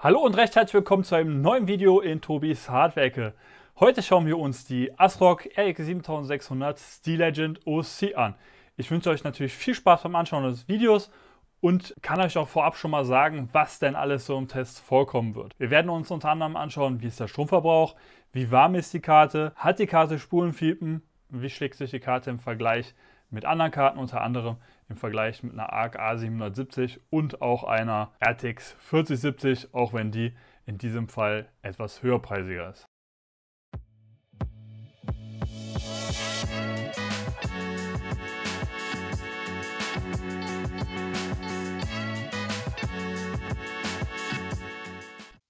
Hallo und recht herzlich willkommen zu einem neuen Video in Tobis Hardware. Heute schauen wir uns die ASRock RX 7600 Steel Legend OC an. Ich wünsche euch natürlich viel Spaß beim Anschauen des Videos und kann euch auch vorab schon mal sagen, was denn alles so im Test vorkommen wird. Wir werden uns unter anderem anschauen, wie ist der Stromverbrauch, wie warm ist die Karte, hat die Karte Spulenfiepen, wie schlägt sich die Karte im Vergleich mit anderen Karten unter anderem im Vergleich mit einer ARC A770 und auch einer RTX 4070, auch wenn die in diesem Fall etwas höherpreisiger ist.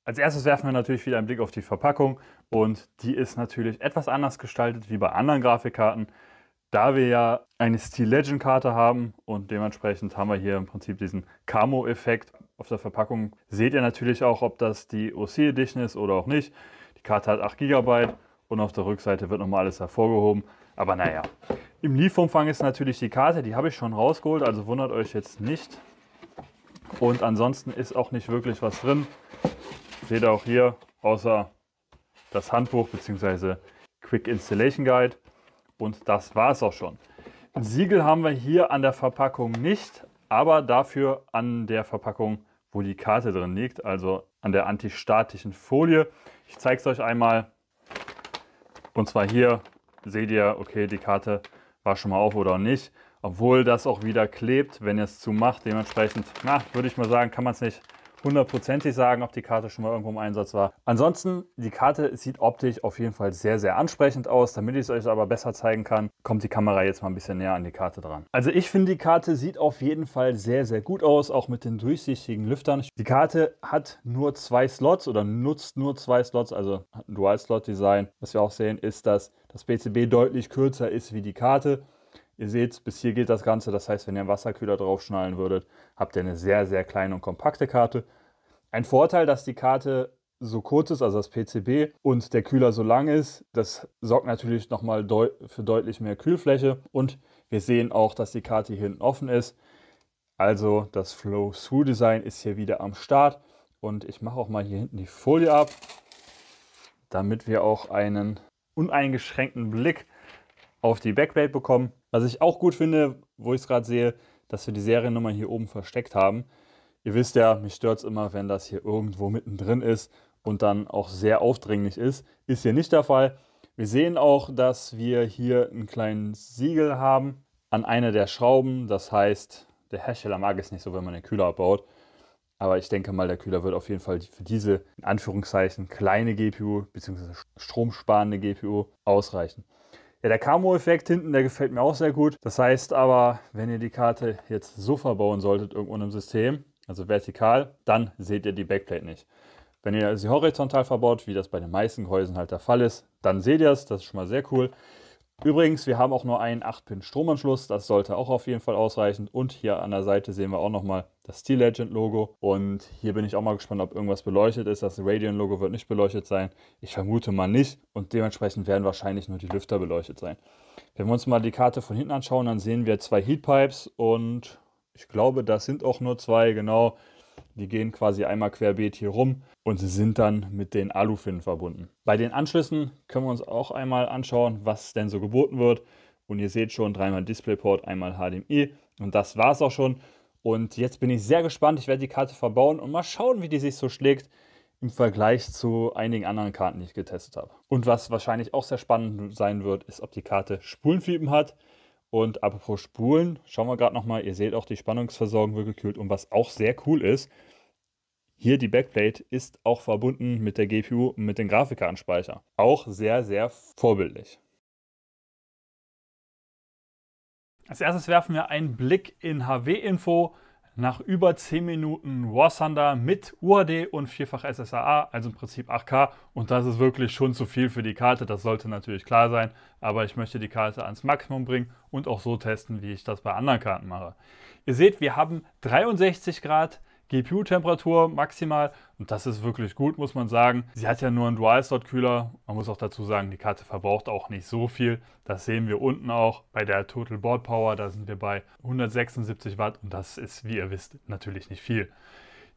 Als erstes werfen wir natürlich wieder einen Blick auf die Verpackung und die ist natürlich etwas anders gestaltet wie bei anderen Grafikkarten. Da wir ja eine Steel-Legend-Karte haben und dementsprechend haben wir hier im Prinzip diesen Camo-Effekt auf der Verpackung, seht ihr natürlich auch, ob das die OC Edition ist oder auch nicht. Die Karte hat 8 GB und auf der Rückseite wird nochmal alles hervorgehoben. Aber naja, im Lieferumfang ist natürlich die Karte, die habe ich schon rausgeholt, also wundert euch jetzt nicht. Und ansonsten ist auch nicht wirklich was drin. Seht ihr auch hier, außer das Handbuch bzw. Quick Installation Guide. Und das war es auch schon. Ein Siegel haben wir hier an der Verpackung nicht, aber dafür an der Verpackung, wo die Karte drin liegt, also an der antistatischen Folie. Ich zeige es euch einmal. Und zwar hier seht ihr, okay, die Karte war schon mal auf oder nicht. Obwohl das auch wieder klebt, wenn ihr es zu macht. Dementsprechend, na, würde ich mal sagen, kann man es nicht hundertprozentig sagen, ob die Karte schon mal irgendwo im Einsatz war. Ansonsten, die Karte sieht optisch auf jeden Fall sehr, sehr ansprechend aus. Damit ich es euch aber besser zeigen kann, kommt die Kamera jetzt mal ein bisschen näher an die Karte dran. Also ich finde, die Karte sieht auf jeden Fall sehr, sehr gut aus, auch mit den durchsichtigen Lüftern. Die Karte hat nur zwei Slots oder nutzt nur zwei Slots, also ein Dual-Slot-Design. Was wir auch sehen, ist, dass das PCB deutlich kürzer ist wie die Karte. Ihr seht, bis hier gilt das Ganze. Das heißt, wenn ihr einen Wasserkühler draufschnallen würdet, habt ihr eine sehr, sehr kleine und kompakte Karte. Ein Vorteil, dass die Karte so kurz ist, also das PCB, und der Kühler so lang ist, das sorgt natürlich nochmal deu für deutlich mehr Kühlfläche. Und wir sehen auch, dass die Karte hier hinten offen ist. Also das Flow-Through-Design ist hier wieder am Start. Und ich mache auch mal hier hinten die Folie ab, damit wir auch einen uneingeschränkten Blick auf die Backplate bekommen. Was ich auch gut finde, wo ich es gerade sehe, dass wir die Seriennummer hier oben versteckt haben. Ihr wisst ja, mich stört es immer, wenn das hier irgendwo mittendrin ist und dann auch sehr aufdringlich ist. Ist hier nicht der Fall. Wir sehen auch, dass wir hier einen kleinen Siegel haben an einer der Schrauben. Das heißt, der Hersteller mag es nicht so, wenn man den Kühler abbaut. Aber ich denke mal, der Kühler wird auf jeden Fall für diese in Anführungszeichen kleine GPU bzw. stromsparende GPU ausreichen. Ja, der Camo-Effekt hinten, der gefällt mir auch sehr gut. Das heißt aber, wenn ihr die Karte jetzt so verbauen solltet irgendwo im System, also vertikal, dann seht ihr die Backplate nicht. Wenn ihr sie horizontal verbaut, wie das bei den meisten Gehäusen halt der Fall ist, dann seht ihr es, das ist schon mal sehr cool. Übrigens, wir haben auch nur einen 8-Pin-Stromanschluss, das sollte auch auf jeden Fall ausreichen. Und hier an der Seite sehen wir auch nochmal das Steel Legend Logo. Und hier bin ich auch mal gespannt, ob irgendwas beleuchtet ist. Das Radiant Logo wird nicht beleuchtet sein. Ich vermute mal nicht. Und dementsprechend werden wahrscheinlich nur die Lüfter beleuchtet sein. Wenn wir uns mal die Karte von hinten anschauen, dann sehen wir zwei Heatpipes und ich glaube, das sind auch nur zwei, genau. Die gehen quasi einmal querbeet hier rum und sind dann mit den Alufinnen verbunden. Bei den Anschlüssen können wir uns auch einmal anschauen, was denn so geboten wird. Und ihr seht schon, dreimal DisplayPort, einmal HDMI. Und das war es auch schon. Und jetzt bin ich sehr gespannt. Ich werde die Karte verbauen und mal schauen, wie die sich so schlägt im Vergleich zu einigen anderen Karten, die ich getestet habe. Und was wahrscheinlich auch sehr spannend sein wird, ist, ob die Karte Spulenfiepen hat. Und apropos Spulen, schauen wir gerade nochmal, ihr seht auch die Spannungsversorgung wird gekühlt und was auch sehr cool ist, hier die Backplate ist auch verbunden mit der GPU und mit dem Grafikkartenspeicher. Auch sehr, sehr vorbildlich. Als erstes werfen wir einen Blick in HW-Info. Nach über 10 Minuten War Thunder mit UAD und vierfach SSAA, also im Prinzip 8K. Und das ist wirklich schon zu viel für die Karte, das sollte natürlich klar sein. Aber ich möchte die Karte ans Maximum bringen und auch so testen, wie ich das bei anderen Karten mache. Ihr seht, wir haben 63 Grad, GPU-Temperatur maximal und das ist wirklich gut, muss man sagen. Sie hat ja nur einen Dual-Slot-Kühler. Man muss auch dazu sagen, die Karte verbraucht auch nicht so viel. Das sehen wir unten auch bei der Total Board Power. Da sind wir bei 176 Watt und das ist, wie ihr wisst, natürlich nicht viel.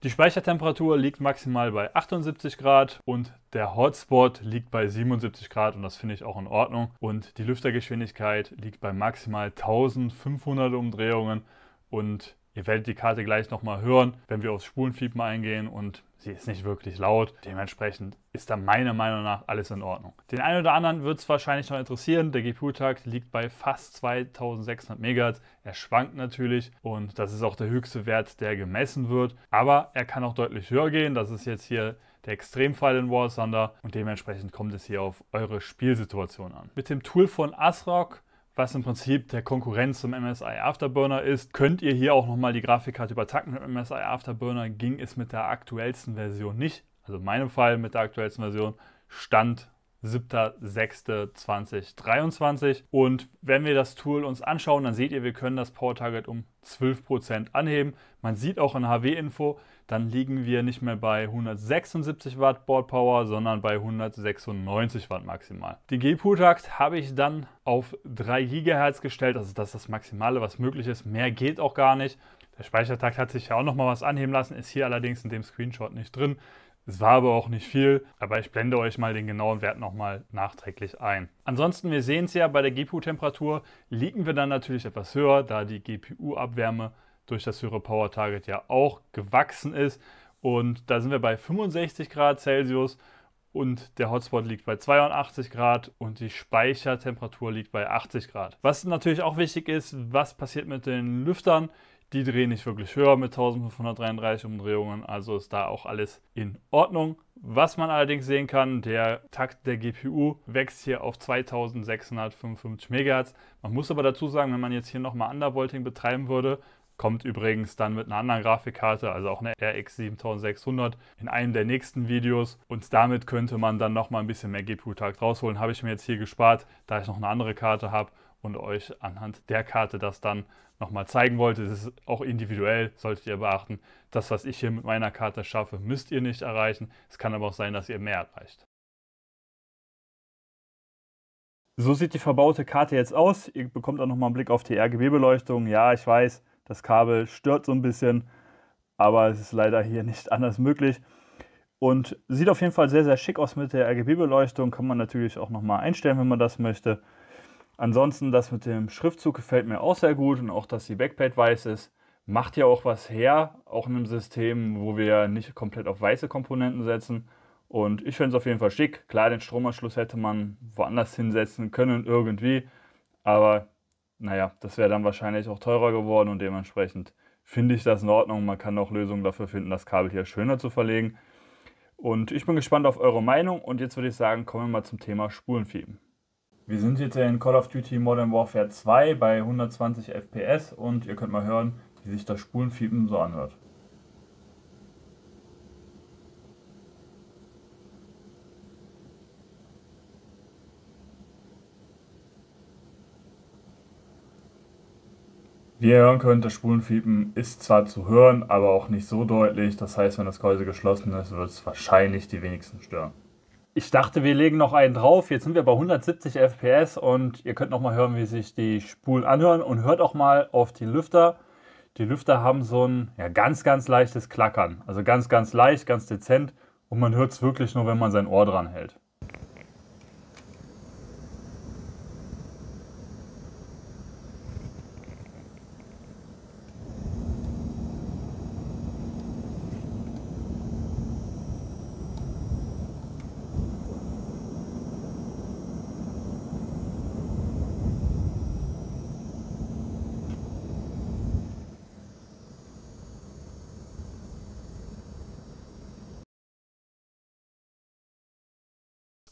Die Speichertemperatur liegt maximal bei 78 Grad und der Hotspot liegt bei 77 Grad und das finde ich auch in Ordnung. Und die Lüftergeschwindigkeit liegt bei maximal 1500 Umdrehungen und Ihr werdet die Karte gleich nochmal hören, wenn wir aufs Spulenfiepen eingehen und sie ist nicht wirklich laut. Dementsprechend ist da meiner Meinung nach alles in Ordnung. Den einen oder anderen wird es wahrscheinlich noch interessieren. Der GPU-Takt liegt bei fast 2600 MHz. Er schwankt natürlich und das ist auch der höchste Wert, der gemessen wird. Aber er kann auch deutlich höher gehen. Das ist jetzt hier der Extremfall in War Thunder und dementsprechend kommt es hier auf eure Spielsituation an. Mit dem Tool von ASRock was im Prinzip der Konkurrenz zum MSI Afterburner ist, könnt ihr hier auch nochmal die Grafikkarte übertacken Mit MSI Afterburner ging es mit der aktuellsten Version nicht. Also in meinem Fall mit der aktuellsten Version stand 7.6.2023. Und wenn wir das Tool uns anschauen, dann seht ihr, wir können das Power Target um 12% anheben. Man sieht auch in HW-Info, dann liegen wir nicht mehr bei 176 Watt Board Power, sondern bei 196 Watt maximal. Die GPU-Takt habe ich dann auf 3 GHz gestellt, also das ist das Maximale, was möglich ist. Mehr geht auch gar nicht. Der Speichertakt hat sich ja auch nochmal was anheben lassen, ist hier allerdings in dem Screenshot nicht drin. Es war aber auch nicht viel, aber ich blende euch mal den genauen Wert nochmal nachträglich ein. Ansonsten, wir sehen es ja, bei der GPU-Temperatur liegen wir dann natürlich etwas höher, da die GPU-Abwärme durch das höhere Power Target ja auch gewachsen ist. Und da sind wir bei 65 Grad Celsius und der Hotspot liegt bei 82 Grad und die Speichertemperatur liegt bei 80 Grad. Was natürlich auch wichtig ist, was passiert mit den Lüftern? Die drehen nicht wirklich höher mit 1533 Umdrehungen, also ist da auch alles in Ordnung. Was man allerdings sehen kann, der Takt der GPU wächst hier auf 2655 MHz. Man muss aber dazu sagen, wenn man jetzt hier nochmal Undervolting betreiben würde, kommt übrigens dann mit einer anderen Grafikkarte, also auch eine RX 7600 in einem der nächsten Videos und damit könnte man dann nochmal ein bisschen mehr GPU-Takt rausholen. Habe ich mir jetzt hier gespart, da ich noch eine andere Karte habe und euch anhand der Karte das dann nochmal zeigen wollte. Das ist auch individuell, solltet ihr beachten. Das, was ich hier mit meiner Karte schaffe, müsst ihr nicht erreichen. Es kann aber auch sein, dass ihr mehr erreicht. So sieht die verbaute Karte jetzt aus. Ihr bekommt auch nochmal einen Blick auf die RGB-Beleuchtung. Ja, ich weiß, das Kabel stört so ein bisschen, aber es ist leider hier nicht anders möglich. Und sieht auf jeden Fall sehr, sehr schick aus mit der RGB-Beleuchtung. Kann man natürlich auch nochmal einstellen, wenn man das möchte. Ansonsten, das mit dem Schriftzug gefällt mir auch sehr gut und auch, dass die Backplate weiß ist, macht ja auch was her, auch in einem System, wo wir nicht komplett auf weiße Komponenten setzen. Und ich finde es auf jeden Fall schick. Klar, den Stromanschluss hätte man woanders hinsetzen können irgendwie. Aber naja, das wäre dann wahrscheinlich auch teurer geworden und dementsprechend finde ich das in Ordnung. Man kann auch Lösungen dafür finden, das Kabel hier schöner zu verlegen. Und ich bin gespannt auf eure Meinung und jetzt würde ich sagen, kommen wir mal zum Thema Spulenfieben. Wir sind jetzt in Call of Duty Modern Warfare 2 bei 120 FPS und ihr könnt mal hören, wie sich das Spulenfiepen so anhört. Wie ihr hören könnt, das Spulenfiepen ist zwar zu hören, aber auch nicht so deutlich. Das heißt, wenn das Gehäuse geschlossen ist, wird es wahrscheinlich die wenigsten stören. Ich dachte, wir legen noch einen drauf. Jetzt sind wir bei 170 FPS und ihr könnt noch mal hören, wie sich die Spulen anhören und hört auch mal auf die Lüfter. Die Lüfter haben so ein ja, ganz, ganz leichtes Klackern. Also ganz, ganz leicht, ganz dezent und man hört es wirklich nur, wenn man sein Ohr dran hält.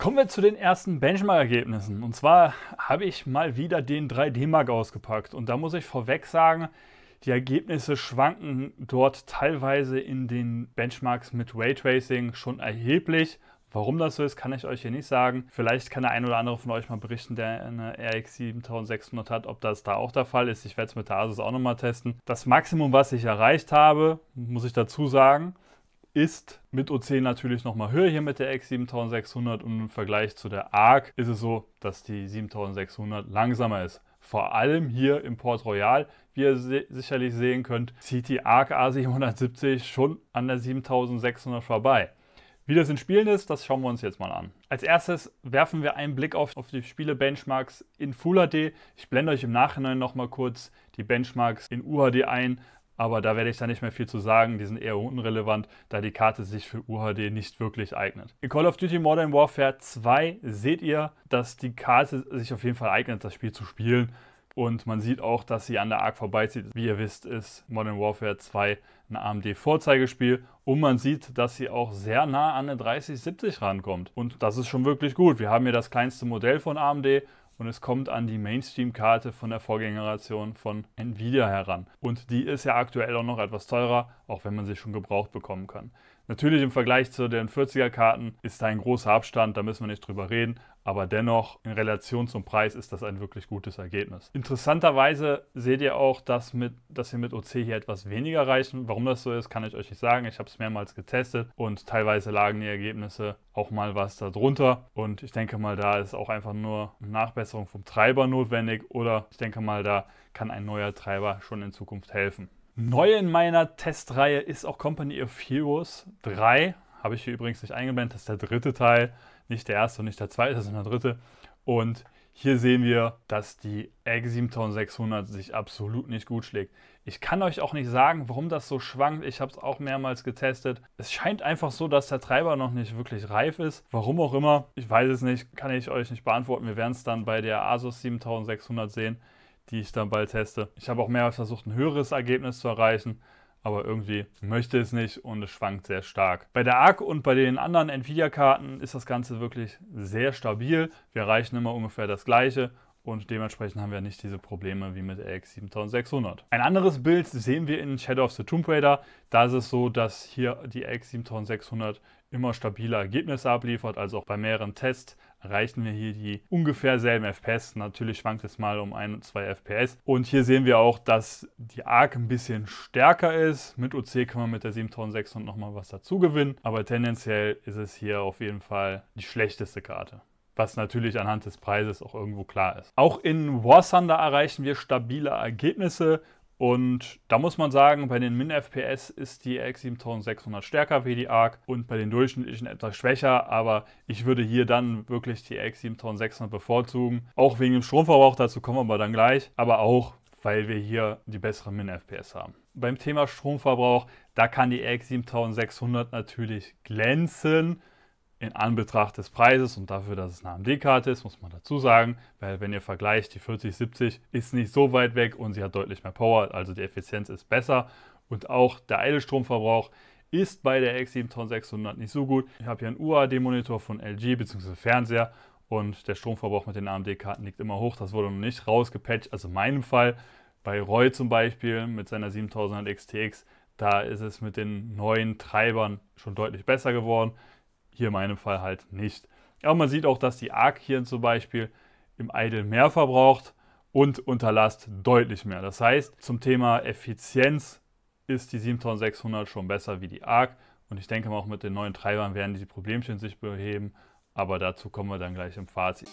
Kommen wir zu den ersten Benchmark-Ergebnissen. Und zwar habe ich mal wieder den 3D-Mark ausgepackt. Und da muss ich vorweg sagen, die Ergebnisse schwanken dort teilweise in den Benchmarks mit Raytracing schon erheblich. Warum das so ist, kann ich euch hier nicht sagen. Vielleicht kann der ein oder andere von euch mal berichten, der eine RX 7600 hat, ob das da auch der Fall ist. Ich werde es mit der Asus auch nochmal testen. Das Maximum, was ich erreicht habe, muss ich dazu sagen, ist mit O10 natürlich nochmal höher hier mit der X7600 und im Vergleich zu der ARC ist es so, dass die 7600 langsamer ist. Vor allem hier im Port Royal, wie ihr se sicherlich sehen könnt, zieht die ARC A770 schon an der 7600 vorbei. Wie das in Spielen ist, das schauen wir uns jetzt mal an. Als erstes werfen wir einen Blick auf, auf die Spiele-Benchmarks in Full HD. Ich blende euch im Nachhinein nochmal kurz die Benchmarks in UHD ein, aber da werde ich dann nicht mehr viel zu sagen, die sind eher unrelevant, da die Karte sich für UHD nicht wirklich eignet. In Call of Duty Modern Warfare 2 seht ihr, dass die Karte sich auf jeden Fall eignet, das Spiel zu spielen. Und man sieht auch, dass sie an der ARC vorbeizieht. Wie ihr wisst, ist Modern Warfare 2 ein AMD-Vorzeigespiel. Und man sieht, dass sie auch sehr nah an eine 3070 rankommt. Und das ist schon wirklich gut. Wir haben hier das kleinste Modell von AMD und es kommt an die Mainstream-Karte von der Vorgängeration von Nvidia heran. Und die ist ja aktuell auch noch etwas teurer, auch wenn man sie schon gebraucht bekommen kann. Natürlich im Vergleich zu den 40er-Karten ist da ein großer Abstand, da müssen wir nicht drüber reden, aber dennoch in Relation zum Preis ist das ein wirklich gutes Ergebnis. Interessanterweise seht ihr auch, dass, mit, dass wir mit OC hier etwas weniger reichen. Warum das so ist, kann ich euch nicht sagen. Ich habe es mehrmals getestet und teilweise lagen die Ergebnisse auch mal was darunter. Und ich denke mal, da ist auch einfach nur eine Nachbesserung vom Treiber notwendig oder ich denke mal, da kann ein neuer Treiber schon in Zukunft helfen. Neu in meiner Testreihe ist auch Company of Heroes 3. Habe ich hier übrigens nicht eingeblendet, das ist der dritte Teil. Nicht der erste und nicht der zweite, sondern der dritte. Und hier sehen wir, dass die EG 7600 sich absolut nicht gut schlägt. Ich kann euch auch nicht sagen, warum das so schwankt. Ich habe es auch mehrmals getestet. Es scheint einfach so, dass der Treiber noch nicht wirklich reif ist. Warum auch immer, ich weiß es nicht, kann ich euch nicht beantworten. Wir werden es dann bei der Asus 7600 sehen, die ich dann bald teste. Ich habe auch mehrmals versucht, ein höheres Ergebnis zu erreichen aber irgendwie möchte es nicht und es schwankt sehr stark. Bei der ARC und bei den anderen Nvidia-Karten ist das Ganze wirklich sehr stabil. Wir erreichen immer ungefähr das gleiche und dementsprechend haben wir nicht diese Probleme wie mit RX 7600. Ein anderes Bild sehen wir in Shadow of the Tomb Raider. Da ist es so, dass hier die RX 7600 immer stabile Ergebnisse abliefert, also auch bei mehreren Tests erreichen wir hier die ungefähr selben FPS. Natürlich schwankt es mal um 1 und 2 FPS. Und hier sehen wir auch, dass die ARC ein bisschen stärker ist. Mit OC kann man mit der 7600 nochmal was dazu gewinnen. Aber tendenziell ist es hier auf jeden Fall die schlechteste Karte was natürlich anhand des Preises auch irgendwo klar ist. Auch in War Thunder erreichen wir stabile Ergebnisse und da muss man sagen, bei den Min-FPS ist die RX 7600 stärker wie die ARC und bei den durchschnittlichen etwas schwächer, aber ich würde hier dann wirklich die RX 7600 bevorzugen. Auch wegen dem Stromverbrauch, dazu kommen wir aber dann gleich, aber auch, weil wir hier die besseren Min-FPS haben. Beim Thema Stromverbrauch, da kann die RX 7600 natürlich glänzen in Anbetracht des Preises und dafür, dass es eine AMD-Karte ist, muss man dazu sagen, weil wenn ihr vergleicht, die 4070 ist nicht so weit weg und sie hat deutlich mehr Power, also die Effizienz ist besser und auch der Edelstromverbrauch ist bei der X7600 nicht so gut. Ich habe hier einen UAD-Monitor von LG bzw. Fernseher und der Stromverbrauch mit den AMD-Karten liegt immer hoch. Das wurde noch nicht rausgepatcht, also in meinem Fall. Bei Roy zum Beispiel mit seiner 7000 XTX, da ist es mit den neuen Treibern schon deutlich besser geworden. Hier in meinem Fall halt nicht. Aber man sieht auch, dass die Arc hier zum Beispiel im Idle mehr verbraucht und unter Last deutlich mehr. Das heißt, zum Thema Effizienz ist die 7600 schon besser wie die Arc. Und ich denke mal, auch mit den neuen Treibern werden diese Problemchen sich beheben. Aber dazu kommen wir dann gleich im Fazit.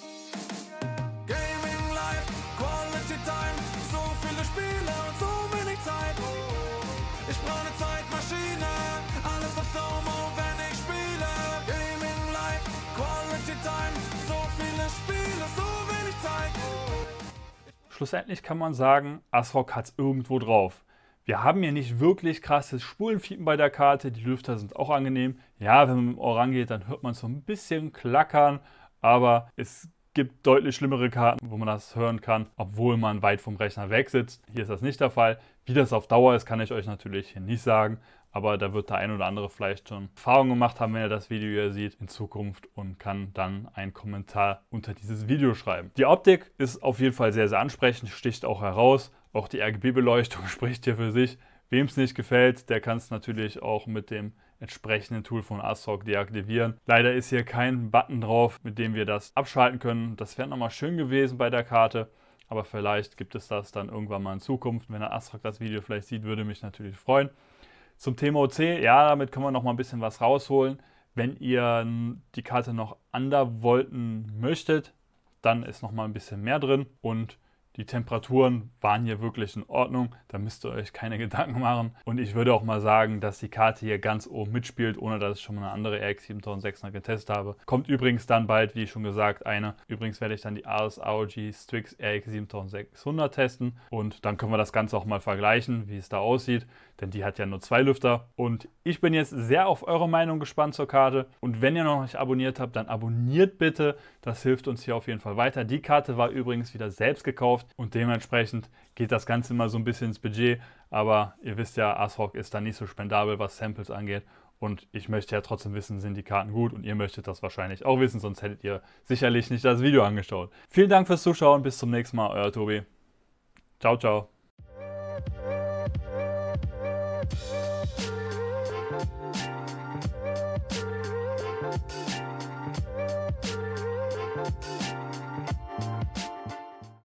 Schlussendlich kann man sagen, ASRock hat es irgendwo drauf. Wir haben hier nicht wirklich krasses Spulenfiepen bei der Karte, die Lüfter sind auch angenehm. Ja, wenn man mit dem Orang geht, dann hört man so ein bisschen klackern, aber es gibt deutlich schlimmere Karten, wo man das hören kann, obwohl man weit vom Rechner weg sitzt. Hier ist das nicht der Fall. Wie das auf Dauer ist, kann ich euch natürlich hier nicht sagen aber da wird der ein oder andere vielleicht schon Erfahrung gemacht haben, wenn er das Video hier sieht in Zukunft und kann dann einen Kommentar unter dieses Video schreiben. Die Optik ist auf jeden Fall sehr, sehr ansprechend, sticht auch heraus. Auch die RGB-Beleuchtung spricht hier für sich. Wem es nicht gefällt, der kann es natürlich auch mit dem entsprechenden Tool von ASRock deaktivieren. Leider ist hier kein Button drauf, mit dem wir das abschalten können. Das wäre nochmal schön gewesen bei der Karte. Aber vielleicht gibt es das dann irgendwann mal in Zukunft. Wenn der ASRock das Video vielleicht sieht, würde mich natürlich freuen. Zum Thema OC, ja, damit können wir noch mal ein bisschen was rausholen. Wenn ihr die Karte noch wollten möchtet, dann ist noch mal ein bisschen mehr drin und die Temperaturen waren hier wirklich in Ordnung, da müsst ihr euch keine Gedanken machen. Und ich würde auch mal sagen, dass die Karte hier ganz oben mitspielt, ohne dass ich schon mal eine andere RX 7600 getestet habe. Kommt übrigens dann bald, wie schon gesagt, eine. Übrigens werde ich dann die ARS ROG Strix RX 7600 testen und dann können wir das Ganze auch mal vergleichen, wie es da aussieht, denn die hat ja nur zwei Lüfter. Und ich bin jetzt sehr auf eure Meinung gespannt zur Karte und wenn ihr noch nicht abonniert habt, dann abonniert bitte, das hilft uns hier auf jeden Fall weiter. Die Karte war übrigens wieder selbst gekauft und dementsprechend geht das Ganze immer so ein bisschen ins Budget. Aber ihr wisst ja, ASRock ist da nicht so spendabel, was Samples angeht. Und ich möchte ja trotzdem wissen, sind die Karten gut und ihr möchtet das wahrscheinlich auch wissen, sonst hättet ihr sicherlich nicht das Video angeschaut. Vielen Dank fürs Zuschauen, bis zum nächsten Mal, euer Tobi. Ciao, ciao.